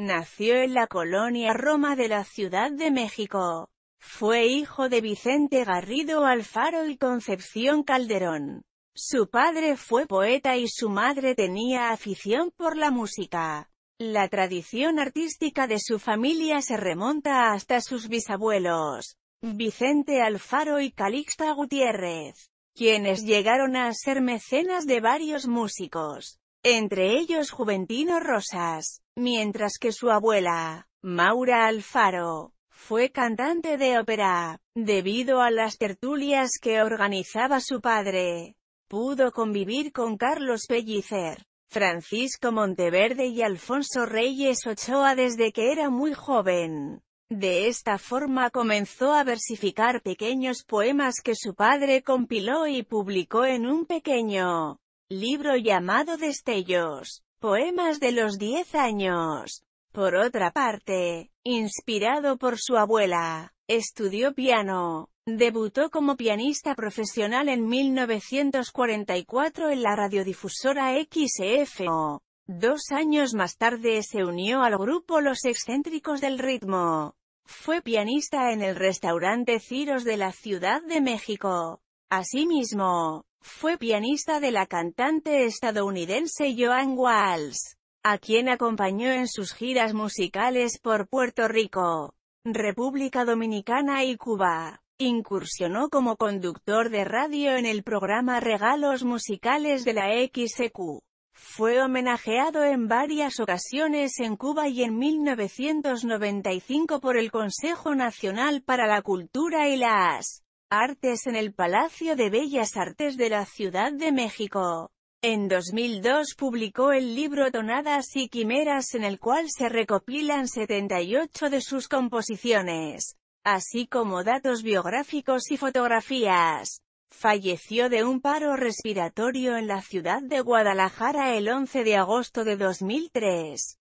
Nació en la colonia Roma de la Ciudad de México. Fue hijo de Vicente Garrido Alfaro y Concepción Calderón. Su padre fue poeta y su madre tenía afición por la música. La tradición artística de su familia se remonta hasta sus bisabuelos, Vicente Alfaro y Calixta Gutiérrez, quienes llegaron a ser mecenas de varios músicos, entre ellos Juventino Rosas mientras que su abuela, Maura Alfaro, fue cantante de ópera. Debido a las tertulias que organizaba su padre, pudo convivir con Carlos Pellicer, Francisco Monteverde y Alfonso Reyes Ochoa desde que era muy joven. De esta forma comenzó a versificar pequeños poemas que su padre compiló y publicó en un pequeño libro llamado Destellos. Poemas de los 10 años. Por otra parte, inspirado por su abuela, estudió piano. Debutó como pianista profesional en 1944 en la radiodifusora XFO. Dos años más tarde se unió al grupo Los Excéntricos del Ritmo. Fue pianista en el restaurante Ciros de la Ciudad de México. Asimismo, fue pianista de la cantante estadounidense Joan Walsh, a quien acompañó en sus giras musicales por Puerto Rico, República Dominicana y Cuba. Incursionó como conductor de radio en el programa Regalos Musicales de la XQ. E fue homenajeado en varias ocasiones en Cuba y en 1995 por el Consejo Nacional para la Cultura y las Artes en el Palacio de Bellas Artes de la Ciudad de México. En 2002 publicó el libro Tonadas y Quimeras en el cual se recopilan 78 de sus composiciones, así como datos biográficos y fotografías. Falleció de un paro respiratorio en la ciudad de Guadalajara el 11 de agosto de 2003.